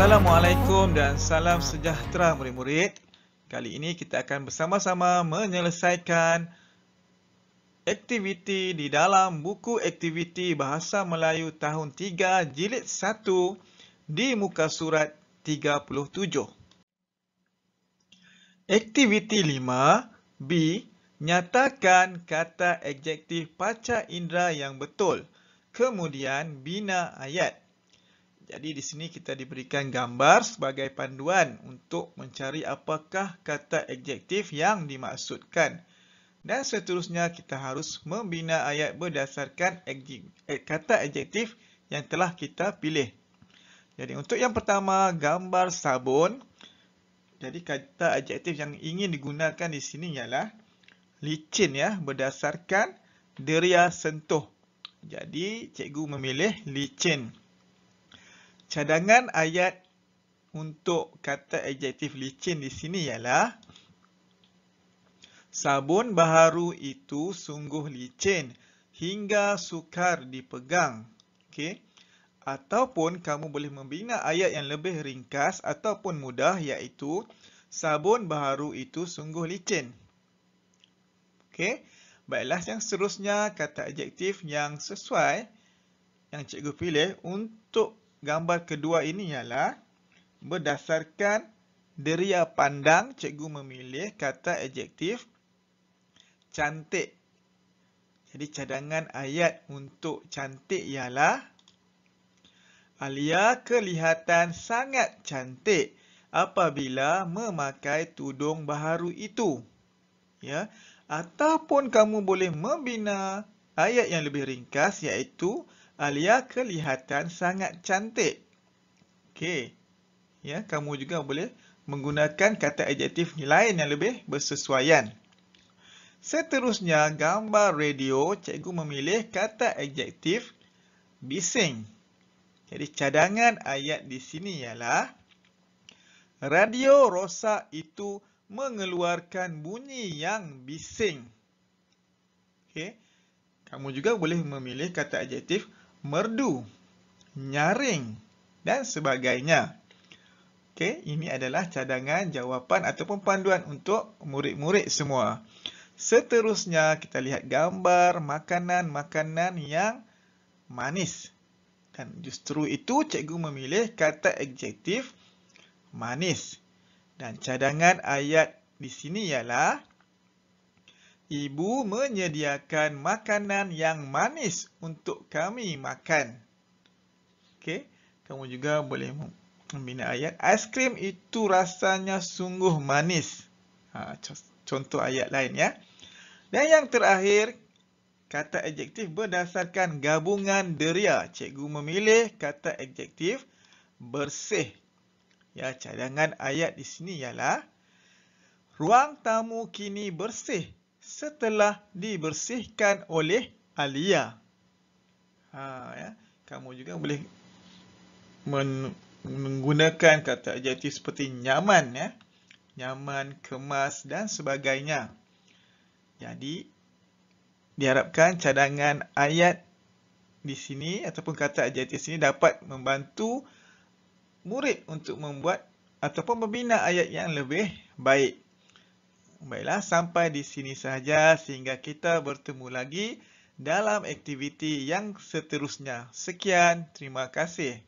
Assalamualaikum dan salam sejahtera murid-murid. Kali ini kita akan bersama-sama menyelesaikan aktiviti di dalam buku aktiviti Bahasa Melayu tahun 3 jilid 1 di muka surat 37. Aktiviti 5 B nyatakan kata adjektif panca indera yang betul. Kemudian bina ayat jadi di sini kita diberikan gambar sebagai panduan untuk mencari apakah kata adjektif yang dimaksudkan. Dan seterusnya kita harus membina ayat berdasarkan eh, kata adjektif yang telah kita pilih. Jadi untuk yang pertama gambar sabun. Jadi kata adjektif yang ingin digunakan di sini ialah licin ya berdasarkan deria sentuh. Jadi cikgu memilih licin cadangan ayat untuk kata adjektif licin di sini ialah Sabun baharu itu sungguh licin hingga sukar dipegang. Okay, Ataupun kamu boleh membina ayat yang lebih ringkas ataupun mudah iaitu Sabun baharu itu sungguh licin. Okay, Baiklah yang seterusnya kata adjektif yang sesuai yang cikgu pilih untuk gambar kedua ini ialah berdasarkan deria pandang cikgu memilih kata adjektif cantik. Jadi cadangan ayat untuk cantik ialah Alia kelihatan sangat cantik apabila memakai tudung baharu itu. Ya, ataupun kamu boleh membina ayat yang lebih ringkas iaitu Alia kelihatan sangat cantik. Okey. Ya, kamu juga boleh menggunakan kata adjektif lain yang lebih bersesuaian. Seterusnya, gambar radio, cikgu memilih kata adjektif bising. Jadi cadangan ayat di sini ialah radio rosak itu mengeluarkan bunyi yang bising. Okey. Kamu juga boleh memilih kata adjektif merdu, nyaring dan sebagainya. Okey, ini adalah cadangan jawapan ataupun panduan untuk murid-murid semua. Seterusnya kita lihat gambar makanan-makanan yang manis. Dan justru itu cikgu memilih kata adjektif manis. Dan cadangan ayat di sini ialah Ibu menyediakan makanan yang manis untuk kami makan. Okey, kamu juga boleh membina ayat aiskrim itu rasanya sungguh manis. Ha, contoh ayat lain ya. Dan yang terakhir, kata adjektif berdasarkan gabungan deria. Cikgu memilih kata adjektif bersih. Ya, cadangan ayat di sini ialah Ruang tamu kini bersih setelah dibersihkan oleh Alia. Ha, ya. Kamu juga boleh men menggunakan kata adjektif seperti nyaman. Ya. Nyaman, kemas dan sebagainya. Jadi, diharapkan cadangan ayat di sini ataupun kata adjektif sini dapat membantu murid untuk membuat ataupun membina ayat yang lebih baik. Baiklah, sampai di sini sahaja sehingga kita bertemu lagi dalam aktiviti yang seterusnya. Sekian, terima kasih.